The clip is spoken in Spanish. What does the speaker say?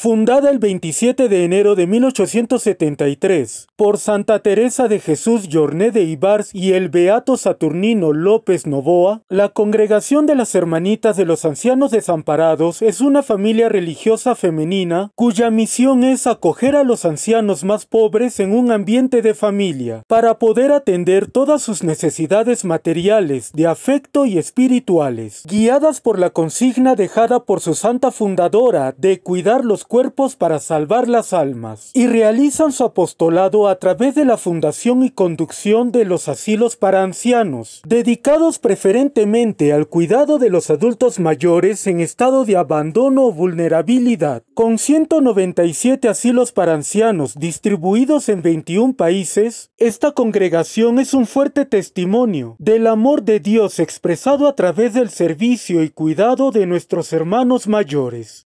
Fundada el 27 de enero de 1873 por Santa Teresa de Jesús Jorné de Ibars y el Beato Saturnino López Novoa, la Congregación de las Hermanitas de los Ancianos Desamparados es una familia religiosa femenina cuya misión es acoger a los ancianos más pobres en un ambiente de familia para poder atender todas sus necesidades materiales, de afecto y espirituales, guiadas por la consigna dejada por su santa fundadora de cuidar los cuerpos para salvar las almas y realizan su apostolado a través de la fundación y conducción de los asilos para ancianos, dedicados preferentemente al cuidado de los adultos mayores en estado de abandono o vulnerabilidad, con 197 asilos para ancianos distribuidos en 21 países, esta congregación es un fuerte testimonio del amor de Dios expresado a través del servicio y cuidado de nuestros hermanos mayores.